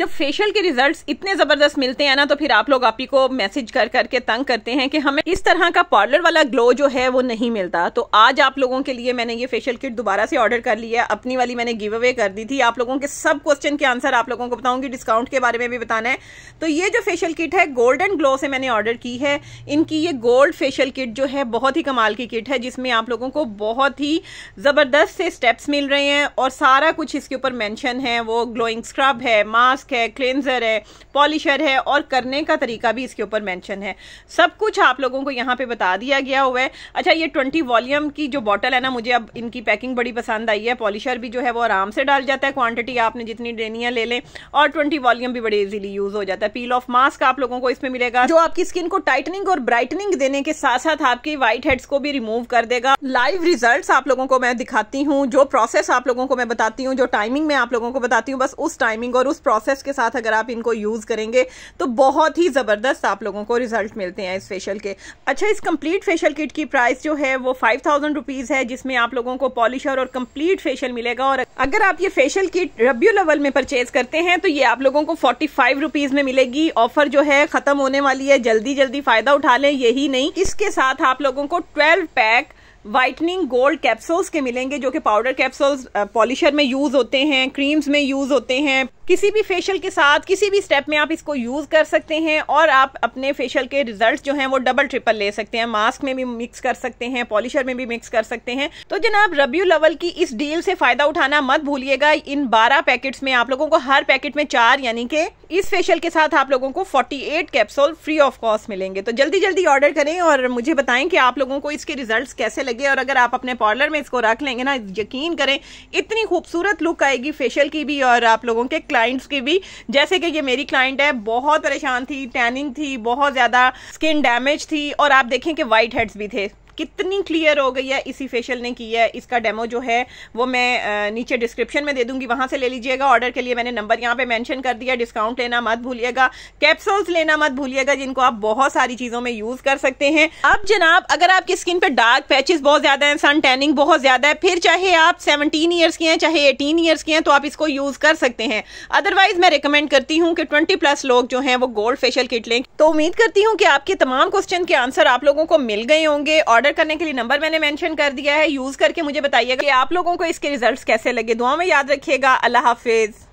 जब फेशियल के रिजल्ट्स इतने ज़बरदस्त मिलते हैं ना तो फिर आप लोग आप ही को मैसेज कर करके तंग करते हैं कि हमें इस तरह का पार्लर वाला ग्लो जो है वो नहीं मिलता तो आज आप लोगों के लिए मैंने ये फेशियल किट दोबारा से ऑर्डर कर लिया अपनी वाली मैंने गिव अवे कर दी थी आप लोगों के सब क्वेश्चन के आंसर आप लोगों को बताऊंगी डिस्काउंट के बारे में भी बताना है तो ये जो फेशियल किट है गोल्डन ग्लो से मैंने ऑर्डर की है इनकी ये गोल्ड फेशियल किट जो है बहुत ही कमाल की किट है जिसमें आप लोगों को बहुत ही ज़बरदस्त से स्टेप्स मिल रहे हैं और सारा कुछ इसके ऊपर मैंशन है वो ग्लोइंग स्क्रब है मास्क मास्क है क्लेंज़र है पॉलिशर है और करने का तरीका भी इसके ऊपर मैंशन है सब कुछ आप लोगों को यहाँ पे बता दिया गया हुआ है अच्छा ये ट्वेंटी वॉल्यूम की जो बॉटल है ना मुझे अब इनकी पैकिंग बड़ी पसंद आई है पॉलिशर भी जो है वो आराम से डाल जाता है क्वांटिटी आपने जितनी लेनी है ले लें और ट्वेंटी वॉल्यूम भी बड़े ईजिली यूज़ हो जाता है पील ऑफ मास्क आप लोगों को इसमें मिलेगा जो आपकी स्किन को टाइटनिंग और ब्राइटनिंग देने के साथ साथ आपके व्हाइट हेड्स को भी रिमूव कर देगा लाइव रिजल्ट आप लोगों को मैं दिखाती हूँ जो प्रोसेस आप लोगों को मैं बताती हूँ जो टाइमिंग में आप लोगों को बताती हूँ बस उस टाइमिंग और उस प्रोसेस प्रोसेस के साथ अगर आप इनको यूज़ करेंगे तो बहुत ही ज़बरदस्त आप लोगों को रिजल्ट मिलते हैं इस फेशियल के अच्छा इस कंप्लीट फेशियल किट की प्राइस जो है वो फाइव थाउजेंड रुपीज़ है जिसमें आप लोगों को पॉलिशर और कंप्लीट फेशियल मिलेगा और अगर आप ये फेशियल किट रब्यू लेवल में परचेज करते हैं तो ये आप लोगों को फोर्टी फाइव रुपीज़ में मिलेगी ऑफर जो है ख़त्म होने वाली है जल्दी जल्दी फ़ायदा उठा लें यही नहीं इसके साथ आप लोगों को twelve pack whitening gold capsules के मिलेंगे जो कि पाउडर कैप्सूल्स पॉलिशर में यूज होते हैं क्रीम्स में यूज होते हैं किसी भी फेशियल के साथ किसी भी स्टेप में आप इसको यूज़ कर सकते हैं और आप अपने फेशियल के रिजल्ट जो हैं वो डबल ट्रिपल ले सकते हैं मास्क में भी मिक्स कर सकते हैं पॉलिशर में भी मिक्स कर सकते हैं तो जनाब रब्यू लेवल की इस डील से फ़ायदा उठाना मत भूलिएगा इन बारह पैकेट्स में आप लोगों को हर पैकेट में चार यानी कि इस फेशियल के साथ आप लोगों को forty capsule free of cost मिलेंगे तो जल्दी जल्दी ऑर्डर करें और मुझे बताएं कि आप लोगों को इसके रिजल्ट कैसे लगे और अगर आप अपने पार्लर में इसको रख लेंगे ना यकीन करें इतनी खूबसूरत लुक आएगी फेशियल की भी और आप लोगों के क्लाइंट्स की भी जैसे कि ये मेरी क्लाइंट है बहुत परेशान थी टैनिंग थी बहुत ज़्यादा स्किन डैमेज थी और आप देखें कि वाइट हेड्स भी थे कितनी क्लियर हो गई है इसी फेशियल ने की है इसका डेमो जो है वो मैं नीचे डिस्क्रिप्शन में दे दूंगी वहां से ले लीजिएगा ऑर्डर के लिए मैंने नंबर यहाँ पे मेंशन कर दिया डिस्काउंट लेना मत भूलिएगा कैप्सूल्स लेना मत भूलिएगा जिनको आप बहुत सारी चीजों में यूज कर सकते हैं अब जनाब अगर आपकी स्किन पे डार्क पैचेस बहुत ज्यादा है सन टैनिंग बहुत ज्यादा है फिर चाहे आप सेवनटीन ईयर्स के हैं चाहे एटीन ईयर्स के हैं तो आप इसको यूज कर सकते हैं अदरवाइज मैं रिकमेंड करती हूँ कि ट्वेंटी प्लस लोग जो है वो गोल्ड फेशियल किट लें तो उम्मीद करती हूँ कि आपके तमाम क्वेश्चन के आंसर आप लोगों को मिल गए होंगे और ऑर्डर करने के लिए नंबर मैंने मेंशन कर दिया है यूज करके मुझे बताइएगा कि आप लोगों को इसके रिजल्ट्स कैसे लगे दुआ में याद रखिएगा अल्लाह हाफिज़